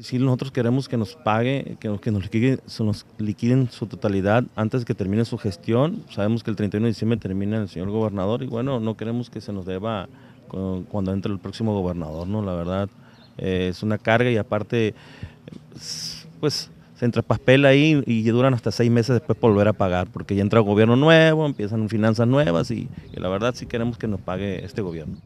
Si nosotros queremos que nos pague, que, que nos, liquiden, su totalidad antes que termine su gestión, sabemos que el 31 de diciembre termina el señor gobernador y bueno, no queremos que se nos deba cuando entre el próximo gobernador, ¿no? La verdad, eh, es una carga y aparte, pues se entra ahí y duran hasta seis meses después volver a pagar, porque ya entra gobierno nuevo, empiezan finanzas nuevas y la verdad sí queremos que nos pague este gobierno.